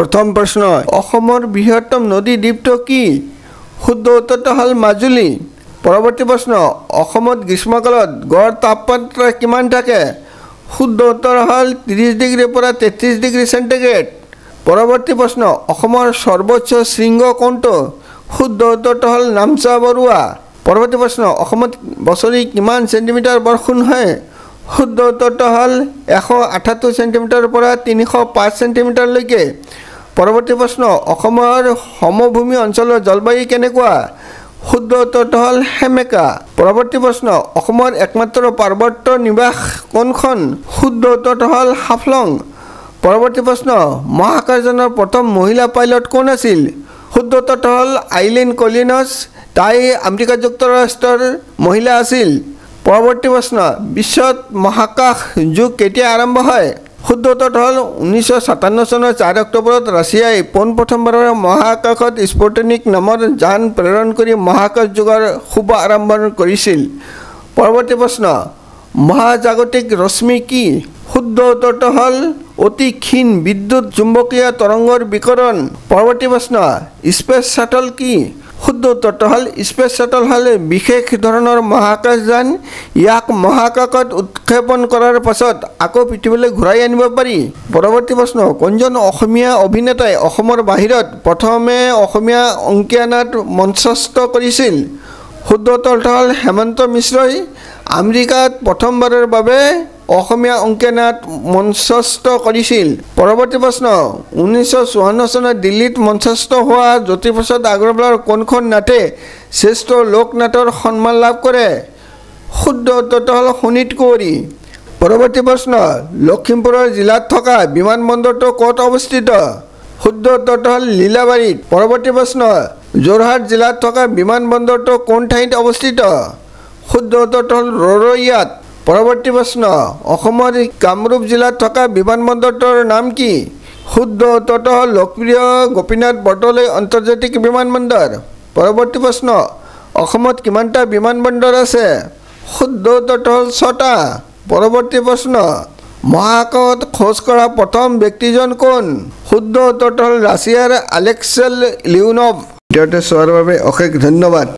প্ৰথম প্ৰশ্ন অসমৰ বৃহত্তম নদী দ্বীপটো কি শুদ্ধ উত্তৰটো হ'ল মাজুলী পৰৱৰ্তী প্ৰশ্ন অসমত গ্ৰীষ্মকালত গড় তাপমাত্ৰা কিমান থাকে শুদ্ধ উত্তৰ হ'ল ত্ৰিছ ডিগ্ৰীৰ পৰা তেত্ৰিছ ডিগ্ৰী চেণ্টিগ্ৰেড পৰৱৰ্তী প্ৰশ্ন অসমৰ সৰ্বোচ্চ শৃংগ কোনটো শুদ্ধ উত্তৰটো হ'ল নামচা বৰুৱা পৰৱৰ্তী প্ৰশ্ন অসমত বছৰি কিমান চেণ্টিমিটাৰ বৰষুণ হয় শুদ্ধ উত্তৰটো হ'ল এশ আঠাত্তৰ চেণ্টিমিটাৰৰ পৰা তিনিশ পাঁচ চেণ্টিমিটাৰলৈকে পৰৱৰ্তী প্ৰশ্ন অসমৰ সমভূমি অঞ্চলৰ জলবায়ু কেনেকুৱা শুদ্ধ উত্তৰটো হ'ল সেমেকা পৰৱৰ্তী প্ৰশ্ন অসমৰ একমাত্ৰ পাৰ্বত্য নিবাস কোনখন শুদ্ধ উত্তৰটো হ'ল হাফলং পৰৱৰ্তী প্ৰশ্ন মহাকাশজনৰ প্ৰথম মহিলা পাইলট কোন আছিল শুদ্ধ উত্তৰটো হ'ল আইলিন কলিনছ তাই আমেৰিকা যুক্তৰাষ্ট্ৰৰ মহিলা আছিল পৰৱৰ্তী প্ৰশ্ন বিশ্বত মহাকাশ যুগ কেতিয়া আৰম্ভ হয় সুদ্ৰতত হ'ল ঊনৈছশ সাতান্ন চনৰ চাৰি অক্টোবৰত ৰাছিয়াই পোনপ্ৰথমবাৰৰ মহাকাশত স্পুটনিক নামৰ যান প্ৰেৰণ কৰি মহাকাশ যুগৰ শুভ আৰম্ভ কৰিছিল পৰৱৰ্তী প্ৰশ্ন মহাজাগতিক ৰশ্মি কি শুদ্ধ উত্তৰটো হ'ল অতি ক্ষীণ বিদ্যুৎ চুম্বকীয় তৰংগৰ বিকৰণ পৰৱৰ্তী প্ৰশ্ন স্পেচ শ্বাটল কি শুদ্ধ তত্তহল স্পেচ শ্বাটল হ'ল বিশেষ ধৰণৰ মহাকাশ যান ইয়াক মহাকাশত উৎক্ষেপণ কৰাৰ পাছত আকৌ পৃথিৱীলৈ ঘূৰাই আনিব পাৰি পৰৱৰ্তী প্ৰশ্ন কোনজন অসমীয়া অভিনেতাই অসমৰ বাহিৰত প্ৰথমে অসমীয়া অংকীয়া নাট মঞ্চস্থ কৰিছিল শুদ্ধ তত্তহল হেমন্ত মিশ্ৰই আমেৰিকাত প্ৰথমবাৰৰ বাবে অসমীয়া অংকীয়া মঞ্চস্থ কৰিছিল পৰৱৰ্তী প্ৰশ্ন ঊনৈছশ চৌৱন্ন চনত দিল্লীত মঞ্চস্থ হোৱা জ্যোতিপ্ৰসাদ আগৰৱালৰ কোনখন নাটে শ্ৰেষ্ঠ লোক নাটৰ সন্মান লাভ কৰে শুদ্ধ উত্তৰটো হ'ল শোণিত কুঁৱৰী পৰৱৰ্তী প্ৰশ্ন লখিমপুৰৰ জিলাত থকা বিমান বন্দৰটো ক'ত অৱস্থিত শুদ্ধ উত্তৰটো হ'ল লীলাবাৰীত পৰৱৰ্তী প্ৰশ্ন যোৰহাট জিলাত থকা বিমান বন্দৰটো কোন ঠাইত অৱস্থিত শুদ্ধ উত্তৰটো হ'ল ৰৰৈয়াত পৰৱৰ্তী প্ৰশ্ন অসমৰ কামৰূপ জিলাত থকা বিমানবন্দৰটোৰ নাম কি শুদ্ধ উত্তৰটো হ'ল লোকপ্ৰিয় গোপীনাথ বৰদলৈ আন্তৰ্জাতিক বিমান বন্দৰ পৰৱৰ্তী প্ৰশ্ন অসমত কিমানটা বিমানবন্দৰ আছে শুদ্ধ উত্তৰটো হ'ল ছটা পৰৱৰ্তী প্ৰশ্ন মহাকাশত খোজ কৰা প্ৰথম ব্যক্তিজন কোন শুদ্ধ উত্তৰটো হ'ল ৰাছিয়াৰ আলেক্সেল লিউনভ দেউতা চোৱাৰ বাবে অশেষ ধন্যবাদ